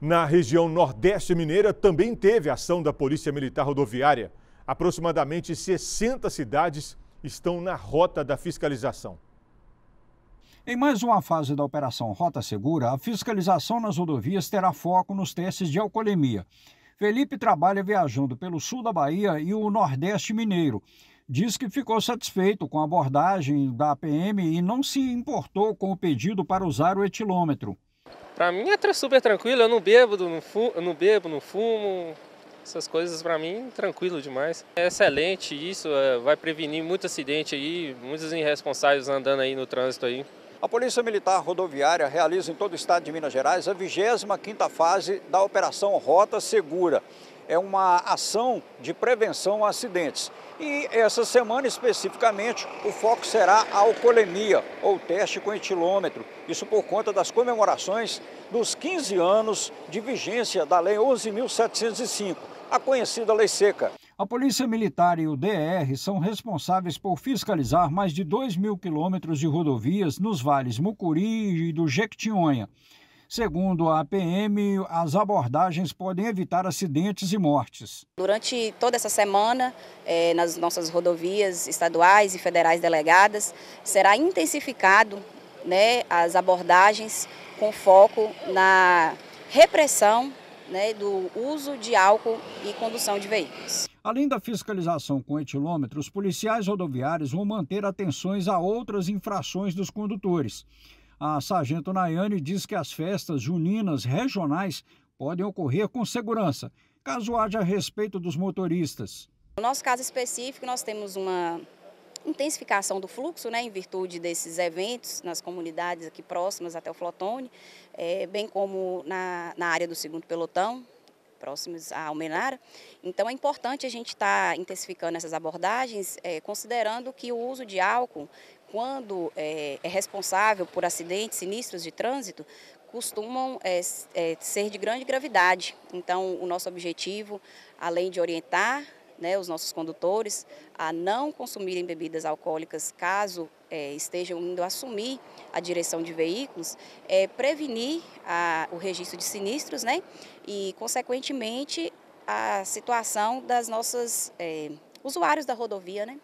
Na região Nordeste Mineira também teve ação da Polícia Militar Rodoviária. Aproximadamente 60 cidades estão na rota da fiscalização. Em mais uma fase da Operação Rota Segura, a fiscalização nas rodovias terá foco nos testes de alcoolemia. Felipe trabalha viajando pelo sul da Bahia e o Nordeste Mineiro. Diz que ficou satisfeito com a abordagem da PM e não se importou com o pedido para usar o etilômetro. Pra mim é super tranquilo, eu não bebo, não, fumo, não bebo, não fumo. Essas coisas para mim tranquilo demais. É excelente isso, é, vai prevenir muito acidente aí, muitos irresponsáveis andando aí no trânsito aí. A Polícia Militar Rodoviária realiza em todo o estado de Minas Gerais a 25ª fase da Operação Rota Segura é uma ação de prevenção a acidentes. E essa semana especificamente o foco será a alcoolemia, ou teste com etilômetro. Isso por conta das comemorações dos 15 anos de vigência da Lei 11.705, a conhecida Lei Seca. A Polícia Militar e o DR são responsáveis por fiscalizar mais de 2 mil quilômetros de rodovias nos vales Mucuri e do Jequitinhonha. Segundo a APM, as abordagens podem evitar acidentes e mortes. Durante toda essa semana, eh, nas nossas rodovias estaduais e federais delegadas, será intensificado né, as abordagens com foco na repressão né, do uso de álcool e condução de veículos. Além da fiscalização com etilômetros, policiais rodoviários vão manter atenções a outras infrações dos condutores. A sargento Nayane diz que as festas juninas regionais podem ocorrer com segurança, caso haja respeito dos motoristas. No nosso caso específico, nós temos uma intensificação do fluxo, né, em virtude desses eventos nas comunidades aqui próximas até o Flotone, é, bem como na, na área do segundo pelotão, próximos à Almenara. Então é importante a gente estar tá intensificando essas abordagens, é, considerando que o uso de álcool quando é, é responsável por acidentes sinistros de trânsito, costumam é, é, ser de grande gravidade. Então, o nosso objetivo, além de orientar né, os nossos condutores a não consumirem bebidas alcoólicas caso é, estejam indo assumir a direção de veículos, é prevenir a, o registro de sinistros né, e, consequentemente, a situação das nossas é, usuários da rodovia. Né?